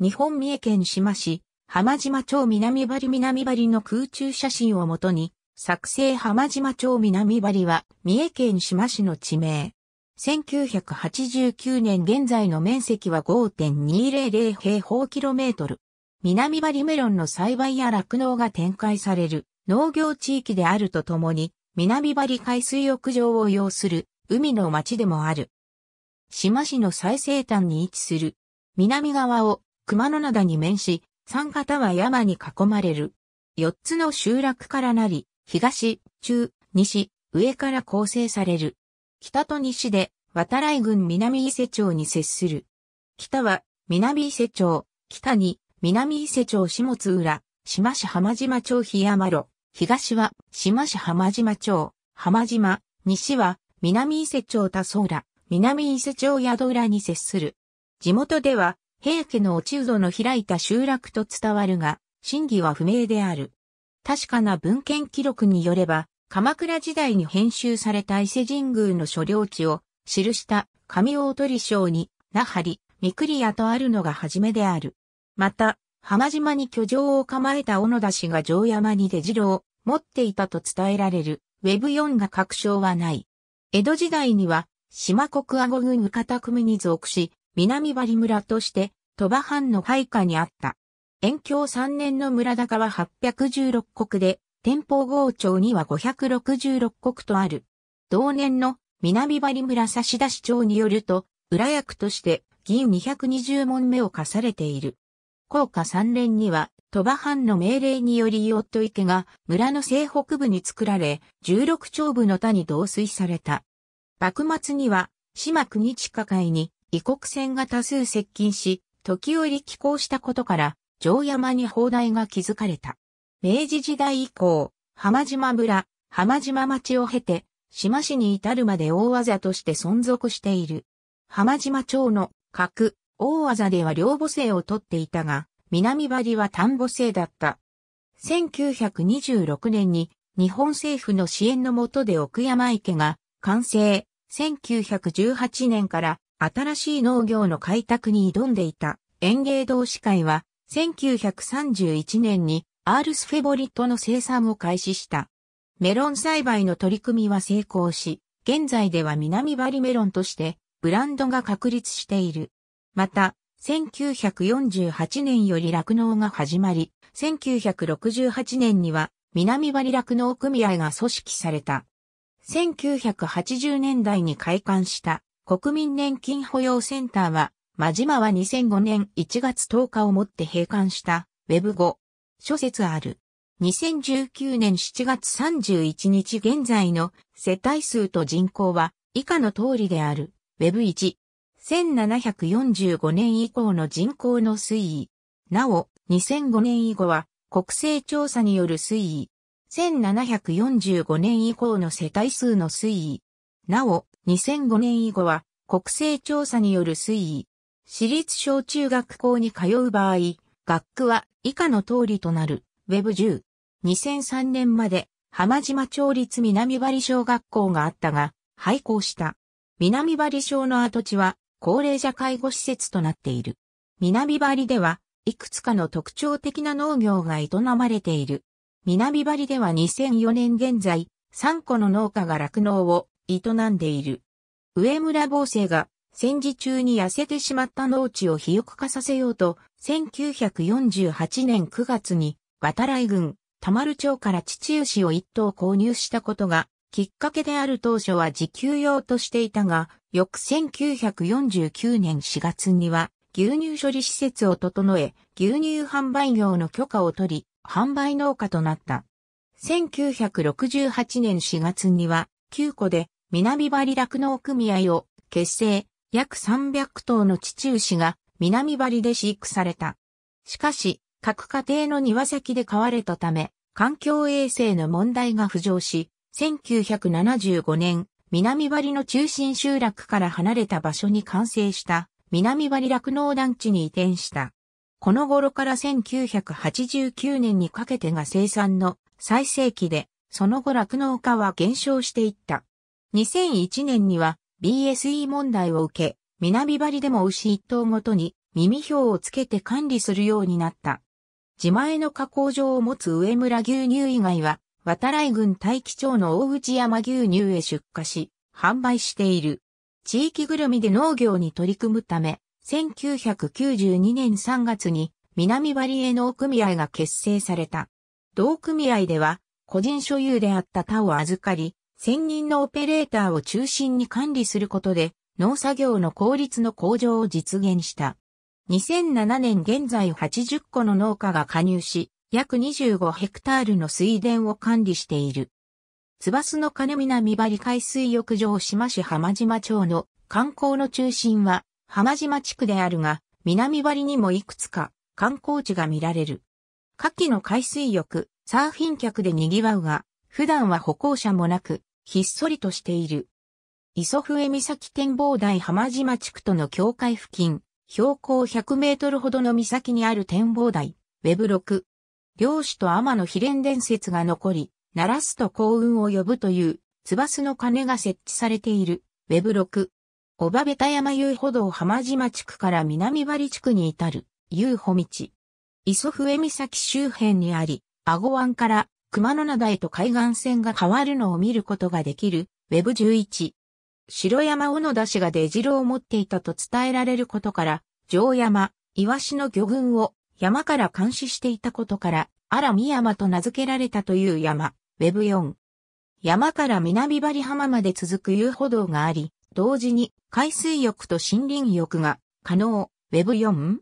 日本三重県島市、浜島町南張南張の空中写真をもとに、作成浜島町南張は、三重県島市の地名。1989年現在の面積は5.200平方キロメートル。南張メロンの栽培や酪農が展開される農業地域であるとともに、南張海水浴場を要する海の町でもある。島市の最西端に位置する南側を熊野灘に面し、三方は山に囲まれる。4つの集落からなり、東、中、西、上から構成される。北と西で、渡来郡南伊勢町に接する。北は、南伊勢町、北に、南伊勢町下津浦、島市浜島町檜山路、東は、島市浜島町、浜島、西は、南伊勢町田総浦、南伊勢町宿浦に接する。地元では、平家の落人の開いた集落と伝わるが、真偽は不明である。確かな文献記録によれば、鎌倉時代に編集された伊勢神宮の所領地を記した神大鳥章に、那覇り、三栗屋とあるのが初めである。また、浜島に居城を構えた小野田氏が城山に出城を持っていたと伝えられる、ウェブ4が確証はない。江戸時代には、島国阿護郡方組に属し、南張村として鳥羽藩の配下にあった。延享3年の村高は816国で、天保郷町には566国とある。同年の南張村差出町によると、裏役として銀220文目を課されている。高下3連には、鳥羽藩の命令により夫池が村の西北部に作られ、16丁部の田に同水された。幕末には、島国地下界に異国船が多数接近し、時折寄港したことから、城山に砲台が築かれた。明治時代以降、浜島村、浜島町を経て、島市に至るまで大技として存続している。浜島町の核。大技では両母性を取っていたが、南張りはん母性だった。1926年に日本政府の支援のもとで奥山池が完成。1918年から新しい農業の開拓に挑んでいた園芸同士会は1931年にアールスフェボリットの生産を開始した。メロン栽培の取り組みは成功し、現在では南バリメロンとしてブランドが確立している。また、1948年より落農が始まり、1968年には南バリ落農組合が組織された。1980年代に開館した国民年金保養センターは、まじまは2005年1月10日をもって閉館した、ウェブ5、諸説ある。2019年7月31日現在の世帯数と人口は以下の通りである。ウェブ1、1745年以降の人口の推移。なお、2005年以後は国勢調査による推移。1745年以降の世帯数の推移。なお、2005年以後は国勢調査による推移。私立小中学校に通う場合、学区は以下の通りとなる。Web10。2003年まで浜島町立南張小学校があったが、廃校した。南張小の跡地は高齢者介護施設となっている。南張では、いくつかの特徴的な農業が営まれている。南張では2004年現在、3個の農家が酪農を営んでいる。上村房生が戦時中に痩せてしまった農地を肥沃化させようと、1948年9月に、渡来郡、田丸町から父牛を一頭購入したことが、きっかけである当初は自給用としていたが、翌1949年4月には、牛乳処理施設を整え、牛乳販売業の許可を取り、販売農家となった。1968年4月には、9個で南張酪農組合を結成、約300頭の地牛が南張で飼育された。しかし、各家庭の庭先で飼われたため、環境衛生の問題が浮上し、1975年、南張の中心集落から離れた場所に完成した南張酪農団地に移転した。この頃から1989年にかけてが生産の最盛期で、その後酪農家は減少していった。2001年には BSE 問題を受け、南張でも牛一頭ごとに耳表をつけて管理するようになった。自前の加工場を持つ上村牛乳以外は、渡来郡大気町の大内山牛乳へ出荷し、販売している。地域ぐるみで農業に取り組むため、1992年3月に南張営農組合が結成された。同組合では、個人所有であった他を預かり、専任のオペレーターを中心に管理することで、農作業の効率の向上を実現した。2007年現在80個の農家が加入し、約25ヘクタールの水田を管理している。翼の金南張海水浴場島市浜島町の観光の中心は浜島地区であるが、南張にもいくつか観光地が見られる。夏季の海水浴、サーフィン客で賑わうが、普段は歩行者もなく、ひっそりとしている。磯笛岬展望台浜島地区との境界付近、標高100メートルほどの岬にある展望台、ウェブ6。漁師と天の秘伝伝説が残り、鳴らすと幸運を呼ぶという、翼の鐘が設置されている、ウェブ6。小場べた山遊歩道浜島地区から南張地区に至る、遊歩道。磯笛岬周辺にあり、アゴ湾から熊野灘へと海岸線が変わるのを見ることができる、Web11。白山小野田氏が出城を持っていたと伝えられることから、城山、イワシの魚群を山から監視していたことから、荒見山と名付けられたという山、Web4。山から南張浜まで続く遊歩道があり、同時に海水浴と森林浴が可能、Web4。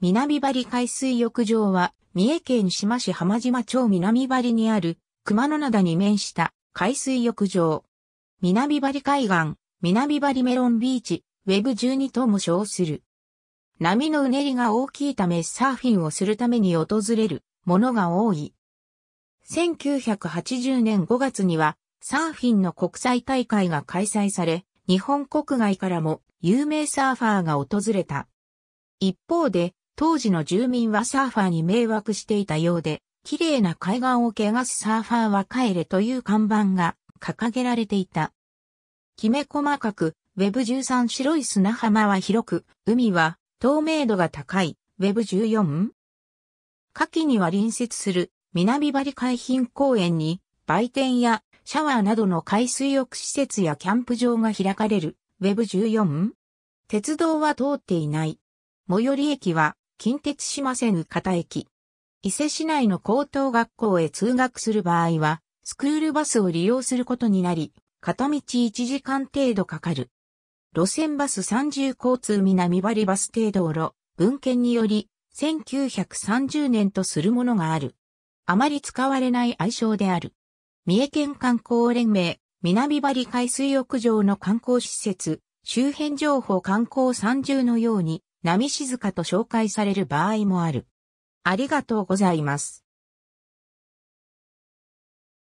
南張海水浴場は三重県志摩市浜島町南張にある熊野灘に面した海水浴場。南張海岸、南張メロンビーチ、ウェブ12とも称する。波のうねりが大きいためサーフィンをするために訪れるものが多い。1980年5月にはサーフィンの国際大会が開催され、日本国外からも有名サーファーが訪れた。一方で当時の住民はサーファーに迷惑していたようで、綺麗な海岸を汚すサーファーは帰れという看板が掲げられていた。きめ細かく、Web13 白い砂浜は広く、海は透明度が高い、Web14? 夏季には隣接する南張海浜公園に売店やシャワーなどの海水浴施設やキャンプ場が開かれる Web14? 鉄道は通っていない。最寄り駅は近鉄島線片駅。伊勢市内の高等学校へ通学する場合は、スクールバスを利用することになり、片道1時間程度かかる。路線バス30交通南張バス停道路、文献により、1930年とするものがある。あまり使われない愛称である。三重県観光連盟、南張海水浴場の観光施設、周辺情報観光30のように、波静かと紹介される場合もある。ありがとうございます。